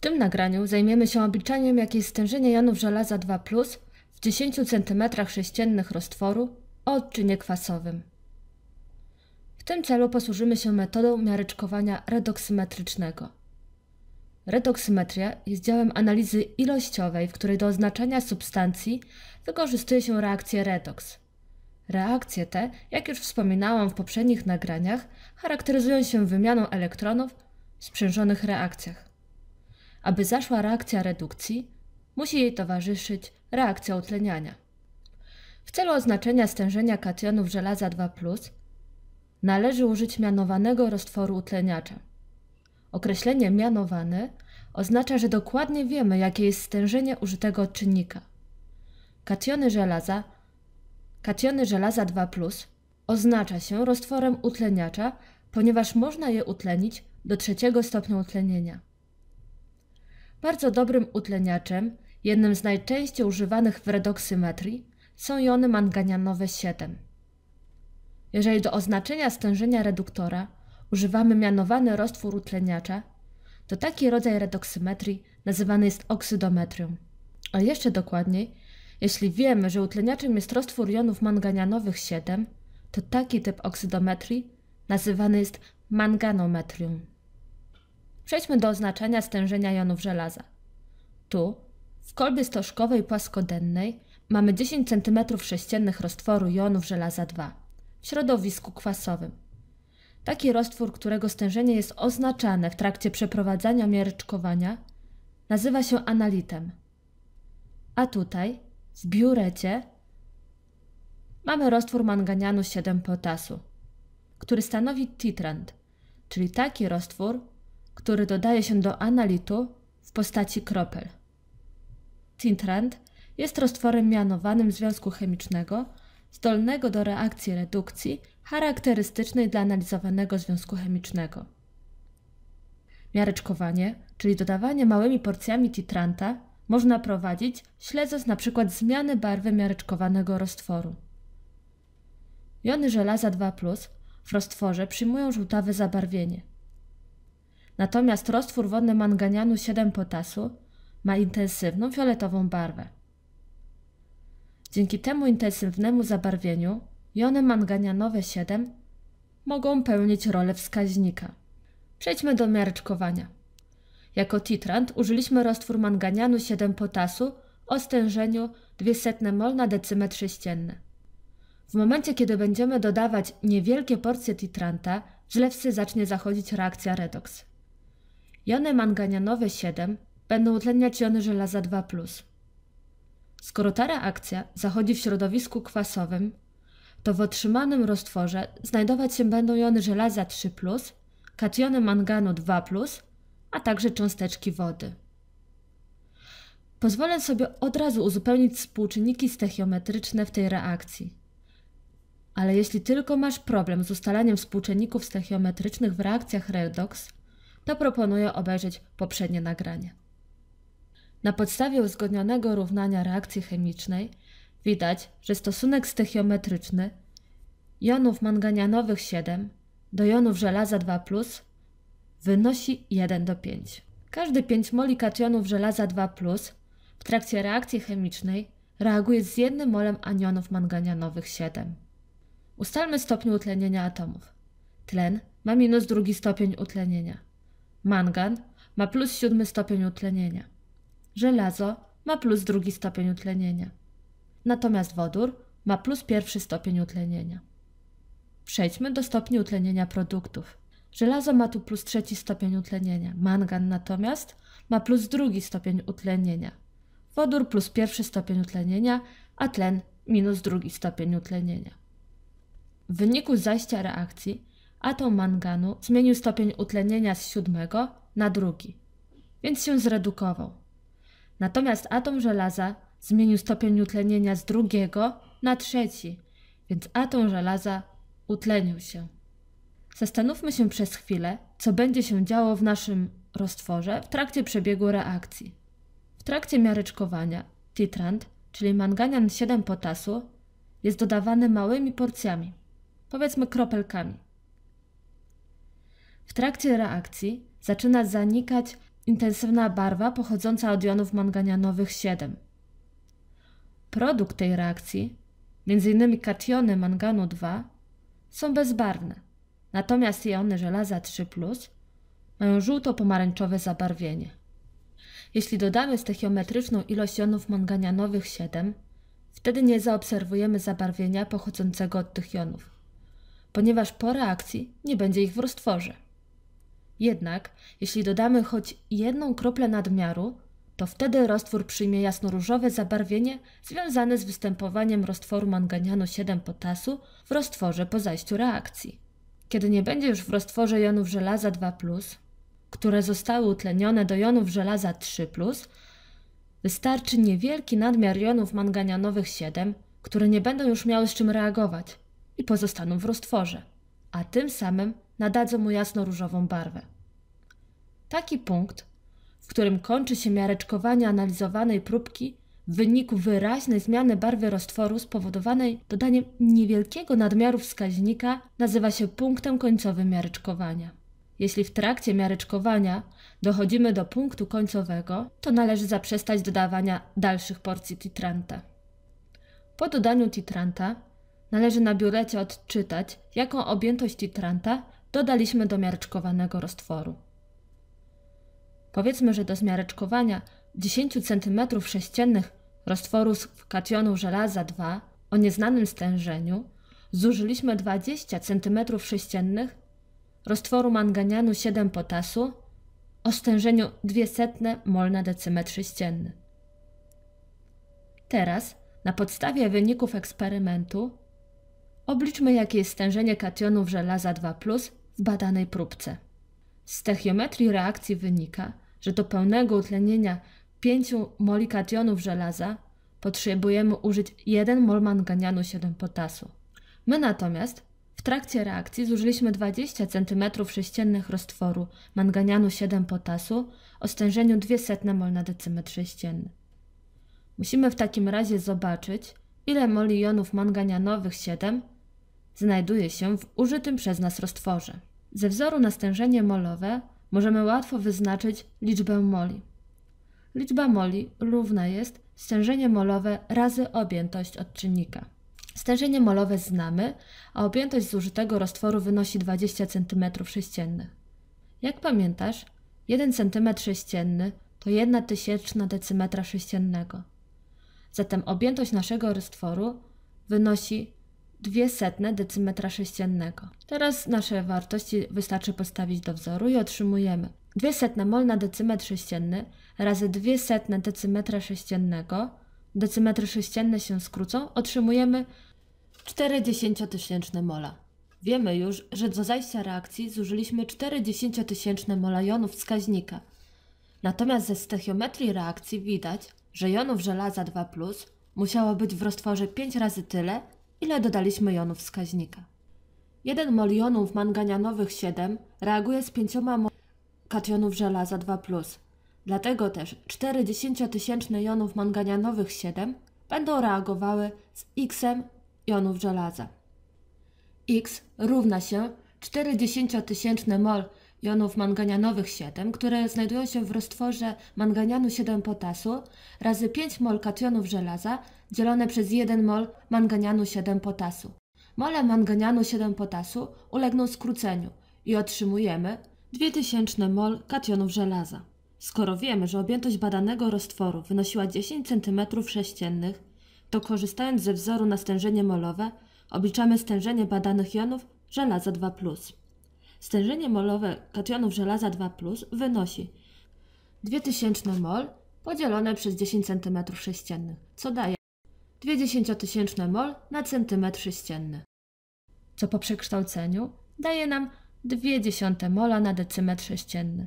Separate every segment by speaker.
Speaker 1: W tym nagraniu zajmiemy się obliczaniem, jakie jest stężenie jonów żelaza 2 w 10 cm sześciennych roztworu o odczynie kwasowym. W tym celu posłużymy się metodą miareczkowania redoksymetrycznego. Redoksymetria jest działem analizy ilościowej, w której do oznaczania substancji wykorzystuje się reakcję redoks. Reakcje te, jak już wspominałam w poprzednich nagraniach, charakteryzują się wymianą elektronów w sprzężonych reakcjach. Aby zaszła reakcja redukcji, musi jej towarzyszyć reakcja utleniania. W celu oznaczenia stężenia kationów żelaza 2, należy użyć mianowanego roztworu utleniacza. Określenie mianowany oznacza, że dokładnie wiemy, jakie jest stężenie użytego odczynnika. Kationy żelaza, kationy żelaza 2 oznacza się roztworem utleniacza, ponieważ można je utlenić do trzeciego stopnia utlenienia. Bardzo dobrym utleniaczem, jednym z najczęściej używanych w redoksymetrii, są jony manganianowe 7. Jeżeli do oznaczenia stężenia reduktora używamy mianowany roztwór utleniacza, to taki rodzaj redoksymetrii nazywany jest oksydometrią. A jeszcze dokładniej, jeśli wiemy, że utleniaczem jest roztwór jonów manganianowych 7, to taki typ oksydometrii nazywany jest manganometrią. Przejdźmy do oznaczenia stężenia jonów żelaza. Tu, w kolbie stożkowej płaskodennej, mamy 10 cm sześciennych roztworu jonów żelaza 2 w środowisku kwasowym. Taki roztwór, którego stężenie jest oznaczane w trakcie przeprowadzania miarczkowania, nazywa się analitem. A tutaj, w biurecie, mamy roztwór manganianu 7 potasu, który stanowi titrant, czyli taki roztwór, który dodaje się do analitu w postaci kropel. Tintrant jest roztworem mianowanym związku chemicznego zdolnego do reakcji redukcji charakterystycznej dla analizowanego związku chemicznego. Miareczkowanie, czyli dodawanie małymi porcjami titranta, można prowadzić śledząc np. zmiany barwy miareczkowanego roztworu. Jony żelaza 2 w roztworze przyjmują żółtawe zabarwienie. Natomiast roztwór wodny manganianu 7 potasu ma intensywną fioletową barwę. Dzięki temu intensywnemu zabarwieniu jony manganianowe 7 mogą pełnić rolę wskaźnika. Przejdźmy do miarczkowania. Jako titrant użyliśmy roztwór manganianu 7 potasu o stężeniu 200 mol na decymetr sześcienny. W momencie, kiedy będziemy dodawać niewielkie porcje titranta, w zlewscy zacznie zachodzić reakcja redoks. Jony manganianowe 7 będą utleniać jony żelaza 2. Skoro ta reakcja zachodzi w środowisku kwasowym, to w otrzymanym roztworze znajdować się będą jony żelaza 3, kationy manganu 2, a także cząsteczki wody. Pozwolę sobie od razu uzupełnić współczynniki stechiometryczne w tej reakcji. Ale jeśli tylko masz problem z ustalaniem współczynników stechiometrycznych w reakcjach redox, to proponuję obejrzeć poprzednie nagranie. Na podstawie uzgodnionego równania reakcji chemicznej widać, że stosunek stechiometryczny jonów manganianowych 7 do jonów żelaza 2 wynosi 1 do 5. Każdy 5 moli kationów żelaza 2 w trakcie reakcji chemicznej reaguje z jednym molem anionów manganianowych 7. Ustalmy stopień utlenienia atomów. Tlen ma minus drugi stopień utlenienia Mangan ma plus siódmy stopień utlenienia. Żelazo ma plus drugi stopień utlenienia. Natomiast wodór ma plus pierwszy stopień utlenienia. Przejdźmy do stopni utlenienia produktów. Żelazo ma tu plus trzeci stopień utlenienia, mangan natomiast ma plus drugi stopień utlenienia, wodór plus pierwszy stopień utlenienia, a tlen minus drugi stopień utlenienia. W wyniku zajścia reakcji atom manganu zmienił stopień utlenienia z siódmego na drugi, więc się zredukował. Natomiast atom żelaza zmienił stopień utlenienia z drugiego na trzeci, więc atom żelaza utlenił się. Zastanówmy się przez chwilę, co będzie się działo w naszym roztworze w trakcie przebiegu reakcji. W trakcie miareczkowania titrant, czyli manganian 7 potasu, jest dodawany małymi porcjami, powiedzmy kropelkami – w trakcie reakcji zaczyna zanikać intensywna barwa pochodząca od jonów manganianowych 7. Produkt tej reakcji, m.in. kationy manganu 2, są bezbarwne, natomiast jony żelaza 3 mają żółto-pomarańczowe zabarwienie. Jeśli dodamy stechiometryczną ilość jonów manganianowych 7, wtedy nie zaobserwujemy zabarwienia pochodzącego od tych jonów, ponieważ po reakcji nie będzie ich w roztworze. Jednak jeśli dodamy choć jedną kroplę nadmiaru, to wtedy roztwór przyjmie jasnoróżowe zabarwienie związane z występowaniem roztworu manganianu 7 potasu w roztworze po zajściu reakcji. Kiedy nie będzie już w roztworze jonów żelaza 2, które zostały utlenione do jonów żelaza 3, wystarczy niewielki nadmiar jonów manganianowych 7, które nie będą już miały z czym reagować i pozostaną w roztworze, a tym samym nadadzą mu jasnoróżową barwę taki punkt, w którym kończy się miareczkowanie analizowanej próbki w wyniku wyraźnej zmiany barwy roztworu spowodowanej dodaniem niewielkiego nadmiaru wskaźnika, nazywa się punktem końcowym miareczkowania. Jeśli w trakcie miareczkowania dochodzimy do punktu końcowego, to należy zaprzestać dodawania dalszych porcji titranta. Po dodaniu titranta należy na biurecie odczytać, jaką objętość titranta dodaliśmy do miareczkowanego roztworu. Powiedzmy, że do zmiareczkowania 10 cm sześciennych roztworu z kationu żelaza 2 o nieznanym stężeniu zużyliśmy 20 cm sześciennych roztworu manganianu 7 potasu o stężeniu 200 mol na decymetr sześcienny. Teraz, na podstawie wyników eksperymentu, obliczmy jakie jest stężenie kationów żelaza 2 w badanej próbce. Z techiometrii reakcji wynika, że do pełnego utlenienia 5 moli kationów żelaza potrzebujemy użyć 1 mol manganianu 7 potasu. My natomiast w trakcie reakcji zużyliśmy 20 cm sześciennych roztworu manganianu 7 potasu o stężeniu 200 mol na decymetr sześcienny. Musimy w takim razie zobaczyć, ile moli jonów manganianowych 7 znajduje się w użytym przez nas roztworze. Ze wzoru na stężenie molowe możemy łatwo wyznaczyć liczbę moli. Liczba moli równa jest stężenie molowe razy objętość odczynnika. Stężenie molowe znamy, a objętość zużytego roztworu wynosi 20 cm3. Jak pamiętasz, 1 cm3 to 1 tysięczna decymetra sześciennego. Zatem objętość naszego roztworu wynosi dwie setne decymetra sześciennego. Teraz nasze wartości wystarczy postawić do wzoru i otrzymujemy 200 mol na decymetr sześcienny razy 200 decymetra sześciennego. Decymetry sześcienne się skrócą, otrzymujemy 40 mola. Wiemy już, że do zajścia reakcji zużyliśmy 40 mola jonów wskaźnika. Natomiast ze stechiometrii reakcji widać, że jonów żelaza 2 musiało być w roztworze 5 razy tyle ile dodaliśmy jonów wskaźnika. 1 mol jonów manganianowych 7 reaguje z 5 mol kationów żelaza 2+. Dlatego też 4 dziesięciotysięczne jonów manganianowych 7 będą reagowały z x jonów żelaza. x równa się 4 dziesięciotysięczne mol jonów manganianowych 7, które znajdują się w roztworze manganianu 7 potasu razy 5 mol kationów żelaza dzielone przez 1 mol manganianu 7 potasu. Mole manganianu 7 potasu ulegną skróceniu i otrzymujemy 2000 mol kationów żelaza. Skoro wiemy, że objętość badanego roztworu wynosiła 10 cm3, to korzystając ze wzoru na stężenie molowe obliczamy stężenie badanych jonów żelaza 2+. Stężenie molowe kationów żelaza 2 wynosi 2000 mol podzielone przez 10 cm3, co daje 2000 mol na centymetr sześcienny, co po przekształceniu daje nam 0,2 mola na decymetr sześcienny.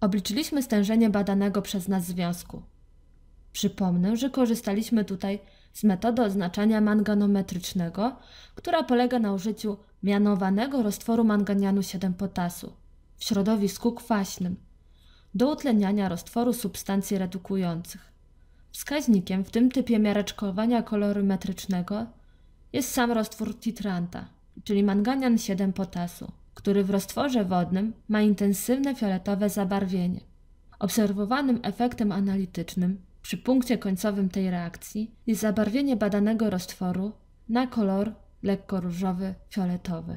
Speaker 1: Obliczyliśmy stężenie badanego przez nas związku. Przypomnę, że korzystaliśmy tutaj z metody oznaczania manganometrycznego, która polega na użyciu mianowanego roztworu manganianu 7-potasu w środowisku kwaśnym do utleniania roztworu substancji redukujących. Wskaźnikiem w tym typie miareczkowania kolorymetrycznego jest sam roztwór titranta, czyli manganian 7-potasu, który w roztworze wodnym ma intensywne fioletowe zabarwienie. Obserwowanym efektem analitycznym przy punkcie końcowym tej reakcji jest zabarwienie badanego roztworu na kolor lekko różowy-fioletowy.